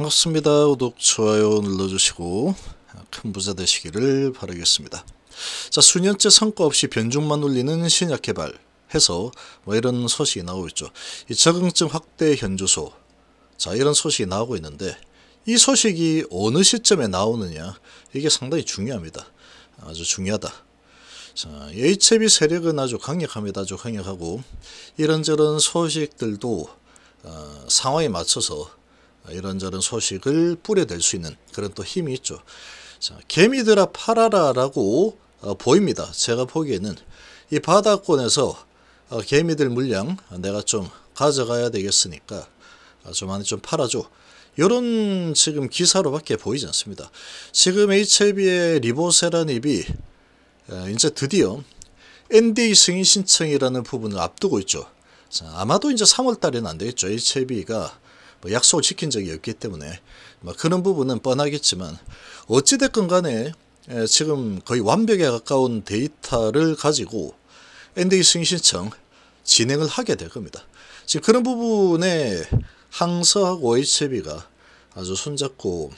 반갑습니다. 구독, 좋아요 눌러주시고 큰 부자 되시기를 바라겠습니다. 자, 수년째 성과 없이 변죽만 울리는 신약 개발 해서 뭐 이런 소식이 나오고 있죠. 이 적응증 확대 현주소 자 이런 소식이 나오고 있는데 이 소식이 어느 시점에 나오느냐 이게 상당히 중요합니다. 아주 중요하다. 자, 예체비 세력은 아주 강력합니다. 아주 강력하고 이런저런 소식들도 어, 상황에 맞춰서 아, 이런저런 소식을 뿌려댈 수 있는 그런 또 힘이 있죠. 자, 개미들아 팔아라라고 어, 보입니다. 제가 보기에는 이 바다권에서 어, 개미들 물량 내가 좀 가져가야 되겠으니까 어, 좀 많이 좀 팔아줘. 이런 지금 기사로밖에 보이지 않습니다. 지금 HLB의 리보세라닙이 어, 이제 드디어 NDA 승인 신청이라는 부분을 앞두고 있죠. 자, 아마도 이제 3월달에는 안 되겠죠. HLB가 뭐 약속을 지킨 적이 없기 때문에 뭐 그런 부분은 뻔하겠지만 어찌됐건 간에 예, 지금 거의 완벽에 가까운 데이터를 가지고 NDA 승인 신청 진행을 하게 될 겁니다. 지금 그런 부분에 항서하고 HB가 아주 손잡고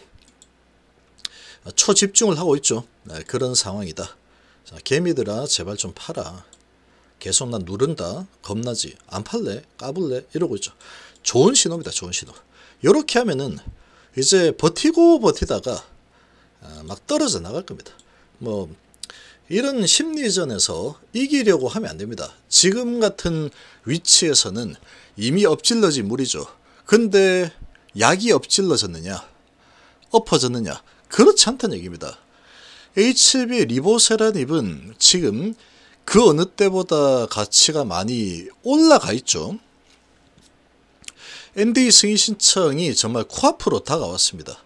초집중을 하고 있죠. 네, 그런 상황이다. 자, 개미들아 제발 좀 팔아. 계속 난 누른다. 겁나지. 안 팔래? 까불래? 이러고 있죠. 좋은 신호입니다. 좋은 신호. 이렇게 하면은 이제 버티고 버티다가 아, 막 떨어져 나갈 겁니다. 뭐 이런 심리전에서 이기려고 하면 안 됩니다. 지금 같은 위치에서는 이미 엎질러진 물이죠. 근데 약이 엎질러졌느냐? 엎어졌느냐? 그렇지 않다는 얘기입니다. HB 리보세라닙은 지금 그 어느 때보다 가치가 많이 올라가 있죠. NDA 승인 신청이 정말 코앞으로 다가왔습니다.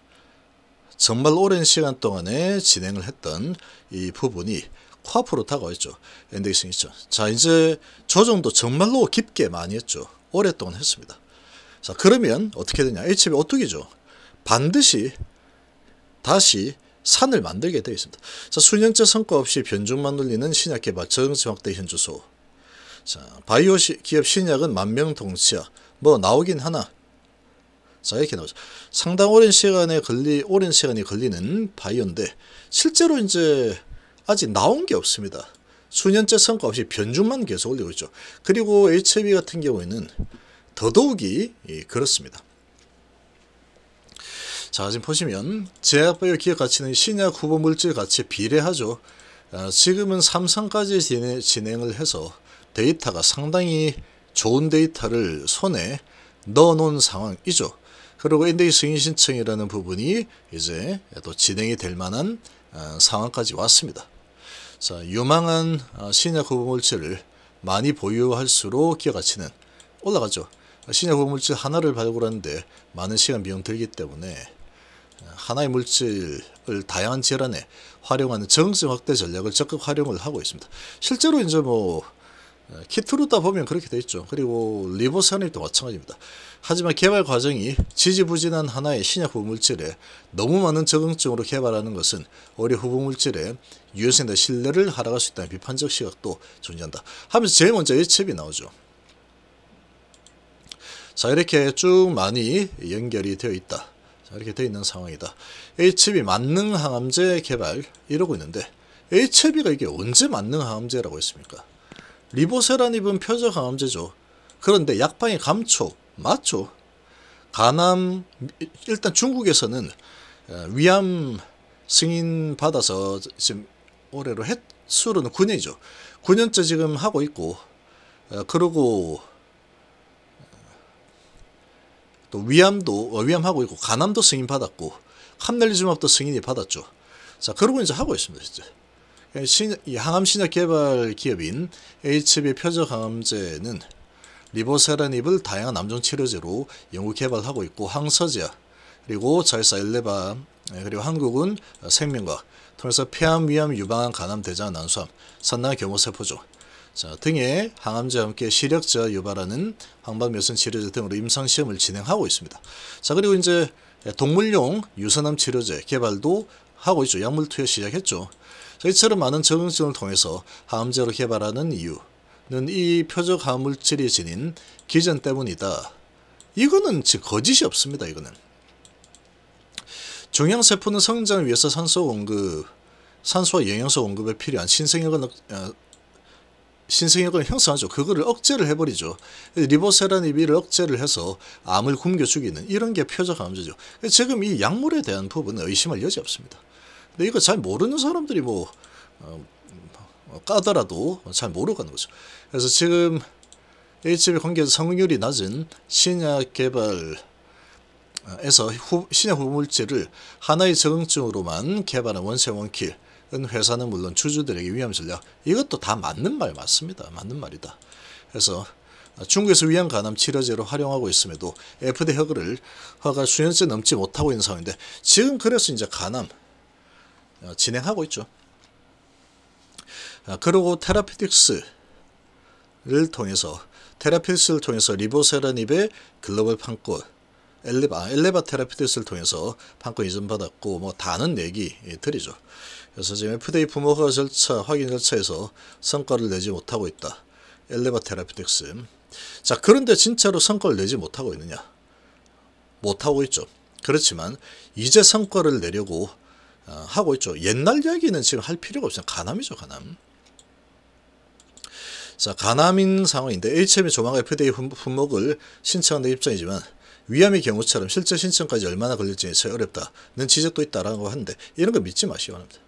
정말 오랜 시간 동안에 진행을 했던 이 부분이 코앞으로 다가왔죠. NDA 승인 신청. 자 이제 조정도 정말로 깊게 많이 했죠. 오랫동안 했습니다. 자 그러면 어떻게 되냐. HB 오뚜기죠. 반드시 다시 산을 만들게 되어 있습니다. 자, 수년째 성과 없이 변종만 늘리는 신약 개발 정지 확대 현주소. 자, 바이오 시, 기업 신약은 만명 동치약. 뭐 나오긴 하나 자 이렇게 나오죠. 상당 오랜 시간에 걸리 오랜 시간이 걸리는 바이오인데 실제로 이제 아직 나온 게 없습니다. 수년째 성과 없이 변주만 계속 올리고 있죠. 그리고 HB 같은 경우에는 더더욱이 예, 그렇습니다. 자 지금 보시면 제약바이오 기업 가치는 신약 후보 물질 가치에 비례하죠. 아, 지금은 삼성까지 진행을 해서 데이터가 상당히 좋은 데이터를 손에 넣어놓은 상황이죠. 그리고 NDA 승인 신청이라는 부분이 이제 또 진행이 될 만한 어, 상황까지 왔습니다. 자, 유망한 어, 신약 후보물질을 많이 보유할수록 기 가치는 올라가죠. 신약 후보물질 하나를 발굴하는데 많은 시간 비용 들기 때문에 어, 하나의 물질을 다양한 질환에 활용하는 적응 확대 전략을 적극 활용을 하고 있습니다. 실제로 이제 뭐 어, 키트루다 보면 그렇게 돼 있죠. 그리고 리보산입도 마찬가지입니다. 하지만 개발 과정이 지지부진한 하나의 신약 후물질에 보 너무 많은 적응증으로 개발하는 것은 오리 후보물질의 유효성이나 신뢰를 하락할 수 있다는 비판적 시각도 존재한다. 하면서 제일 먼저 이측이 나오죠. 자 이렇게 쭉 많이 연결이 되어 있다. 자 이렇게 되어 있는 상황이다. HB 만능 항암제 개발 이러고 있는데 HB가 이게 언제 만능 항암제라고 했습니까? 리보세라닙은 표적 항암제죠. 그런데 약방이 감초 맞죠? 간암 일단 중국에서는 어, 위암 승인 받아서 지금 올해로 횟수로는 9년이죠. 9년째 지금 하고 있고 어, 그리고 어, 또 위암도 위암하고 있고 간암도 승인 받았고 카넬리즘압도 승인이 받았죠. 자 그러고 이제 하고 있습니다. 이제. 예, 신, 항암 신약 개발 기업인 HB 표적 항암제는 리보세라닙을 다양한 암종 치료제로 연구 개발하고 있고 항서제 그리고 자회사엘레바 예, 그리고 한국은 생명과 통해서 폐암, 위암, 유방암, 간암, 대장, 난소암, 산나, 경호세포종 자, 등의 항암제와 함께 시력저 유발하는 항반멸성 치료제 등으로 임상시험을 진행하고 있습니다. 자 그리고 이제 동물용 유선암 치료제 개발도 하고 있죠. 약물 투여 시작했죠. 이처럼 많은 적응증을 통해서 항암제로 개발하는 이유는 이 표적 화물질이 지닌 기전 때문이다. 이거는 즉 거짓이 없습니다. 이거는. 종양세포는 성장을 위해서 산소 공급, 산소와 영양소 공급에 필요한 신생역을 어, 신생역을 형성하죠. 그거를 억제를 해버리죠. 리보세라니비를 억제를 해서 암을 굶겨 죽이는 이런 게 표적 암제죠. 지금 이 약물에 대한 부분은 의심할 여지 없습니다. 근데 이거 잘 모르는 사람들이 뭐 어, 뭐 까더라도 잘 모르는 거죠. 그래서 지금 HB 관계에서 성능률이 낮은 신약 개발 에서 신약 후물질을 하나의 적응증으로만 개발한 원세 원킬은 회사는 물론 주주들에게 위험 전략 이것도 다 맞는 말 맞습니다. 맞는 말이다. 그래서 중국에서 위안 간암 치료제로 활용하고 있음에도 FDA 허가를 허가 수년째 넘지 못하고 있는 상황인데 지금 그래서 이제 간암 어, 진행하고 있죠. 아, 그리고 테라피틱스를 통해서 테라피틱스를 통해서 리보세라닙의 글로벌 판권 엘레바, 엘레바 테라피틱스를 통해서 판권 이전받았고 뭐 다는 얘기들이죠. 예, 그래서 지금 FDA 부모가 절차 확인 절차에서 성과를 내지 못하고 있다. 엘레바 테라피틱스. 자 그런데 진짜로 성과를 내지 못하고 있느냐? 못하고 있죠. 그렇지만 이제 성과를 내려고 어, 하고 있죠. 옛날 이야기는 지금 할 필요가 없어요. 가남이죠, 가남. 자, 가남인 상황인데 HM이 e 조만간 FDA 품목을 신청한 데 입장이지만 위암의 경우처럼 실제 신청까지 얼마나 걸릴지에 처 어렵다는 지적도 있다라고 하는데 이런 거 믿지 마시기 바랍니다.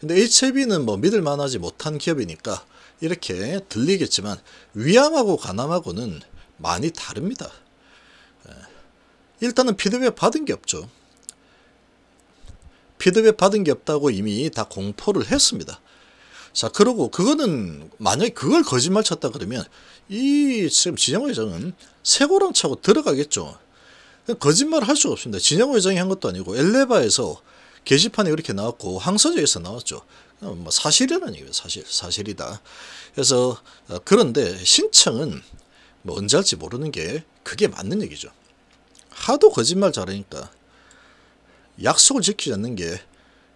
근데 HB는 뭐 믿을 만하지 못한 기업이니까 이렇게 들리겠지만 위암하고 간암하고는 많이 다릅니다. 예, 일단은 피드백 받은 게 없죠. 피드백 받은 게 없다고 이미 다 공포를 했습니다. 자 그러고 그거는 만약에 그걸 거짓말 쳤다 그러면 이 지금 진영 회장은 세고랑 차고 들어가겠죠. 거짓말을 할 수가 없습니다. 진영 회장이 한 것도 아니고 엘레바에서 게시판에 이렇게 나왔고 항서제에서 나왔죠. 뭐 사실이라는 얘기예요. 사실 사실이다. 그래서 어, 그런데 신청은 뭐 언제 할지 모르는 게 그게 맞는 얘기죠. 하도 거짓말 잘하니까 약속을 지키지 않는 게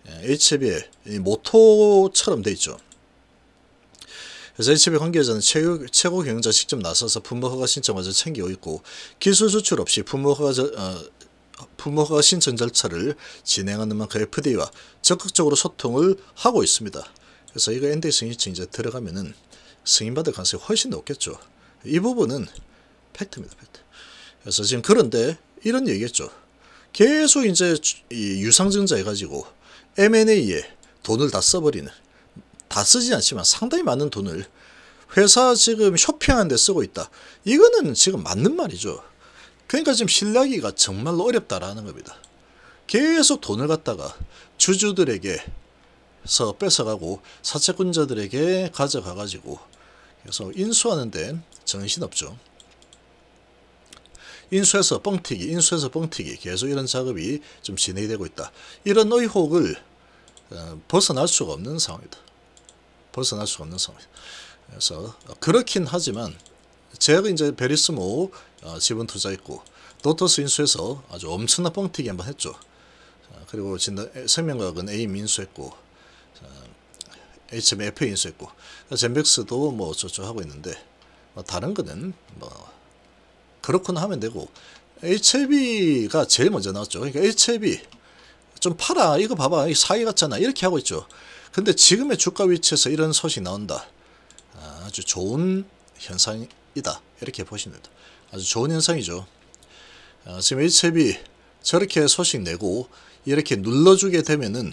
예, HB의 모토처럼 돼 있죠. 그래서 HB 관계자는 최고, 최고 경영자 직접 나서서 분모 허가 신청마저 챙기고 있고 기술 수출 없이 분모 허가 어, 분모 허가 신청 절차를 진행하는 만큼 그 FDA와 적극적으로 소통을 하고 있습니다. 그래서 이거 NDA 승인증 이제 들어가면은 승인받을 가능성이 훨씬 높겠죠. 이 부분은 팩트입니다. 팩트. 그래서 지금 그런데 이런 얘기겠죠. 계속 이제 유상증자 해가지고 M&A에 돈을 다 써버리는 다 쓰진 않지만 상당히 많은 돈을 회사 지금 쇼핑하는데 쓰고 있다. 이거는 지금 맞는 말이죠. 그러니까 지금 신라기가 정말로 어렵다라는 겁니다. 계속 돈을 갖다가 주주들에게서 뺏어가고 사채권자들에게 가져가가지고 그래서 인수하는 데 정신없죠. 인쇄해서 뻥튀기, 인쇄해서 뻥튀기 계속 이런 작업이 좀 진행이 되고 있다. 이런 의혹을 어, 벗어날 수가 없는 상황이다. 벗어날 수가 없는 상황이다. 그래서 그렇긴 하지만 제가 이제 베리스모 어, 지분 투자했고 도터스 인수에서 아주 엄청난 뻥튀기 한번 했죠. 어, 그리고 진단 생명과학은 A 인수했고 HMF 인수했고 젠백스도 뭐 저쪽 하고 있는데 뭐 다른 거는 뭐 그렇구나 하면 되고 HLB가 제일 먼저 나왔죠. 그러니까 HLB 좀 팔아 이거 봐봐 이 사이 같잖아 이렇게 하고 있죠. 근데 지금의 주가 위치에서 이런 소식 이 나온다. 아주 좋은 현상이다 이렇게 보시면 됩니다. 아주 좋은 현상이죠. 아, 지금 HLB 저렇게 소식 내고 이렇게 눌러주게 되면은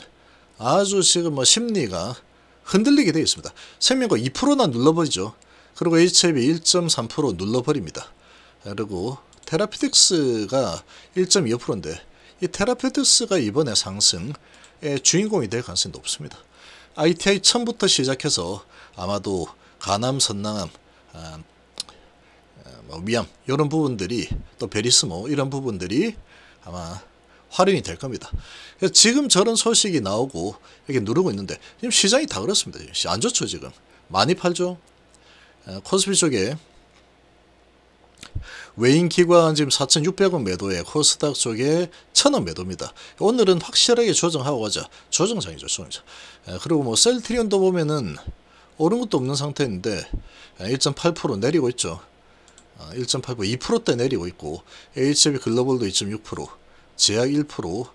아주 지금 뭐 심리가 흔들리게 되어 있습니다. 생명과 2%나 눌러버리죠. 그리고 HLB 1.3% 눌러버립니다. 그리고 테라피틱스가 1.25%인데 이 테라피틱스가 이번에 상승의 주인공이 될 가능성이 높습니다. ITI 1 0부터 시작해서 아마도 간암, 선낭암, 아, 아 뭐 위암 이런 부분들이 또 베리스모 이런 부분들이 아마 활용이 될 겁니다. 그래서 지금 저런 소식이 나오고 이렇게 누르고 있는데 지금 시장이 다 그렇습니다. 안 좋죠 지금 많이 팔죠. 아, 코스피 쪽에 외인기관 지금 4,600원 매도에 코스닥 쪽에 1,000원 매도입니다. 오늘은 확실하게 조정하고 가자. 조정장이죠. 조정장. 그리고 뭐 셀트리온도 보면은 오른 것도 없는 상태인데 1.8% 내리고 있죠. 1.8% 어, 2%대 내리고 있고 HB 글로벌도 2.6% 제약 1%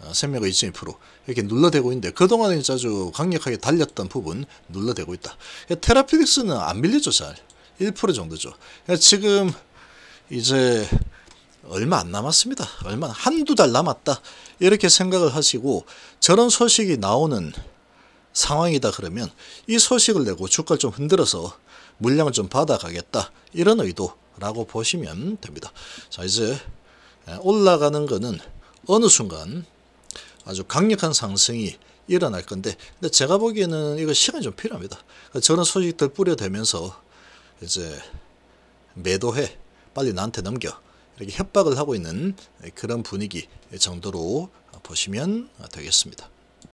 어, 생명의 2.2% 이렇게 눌러대고 있는데 그동안에 자주 강력하게 달렸던 부분 눌러대고 있다. 테라피닉스는 안 밀리죠 잘. 1% 정도죠. 지금 이제 얼마 안 남았습니다. 얼마 한두 달 남았다. 이렇게 생각을 하시고 저런 소식이 나오는 상황이다 그러면 이 소식을 내고 주가를 좀 흔들어서 물량을 좀 받아가겠다. 이런 의도라고 보시면 됩니다. 자 이제 예, 올라가는 거는 어느 순간 아주 강력한 상승이 일어날 건데 근데 제가 보기에는 이거 시간이 좀 필요합니다. 저런 소식들 뿌려대면서 이제 매도해 빨리 나한테 넘겨 이렇게 협박을 하고 있는 그런 분위기 정도로 보시면 되겠습니다.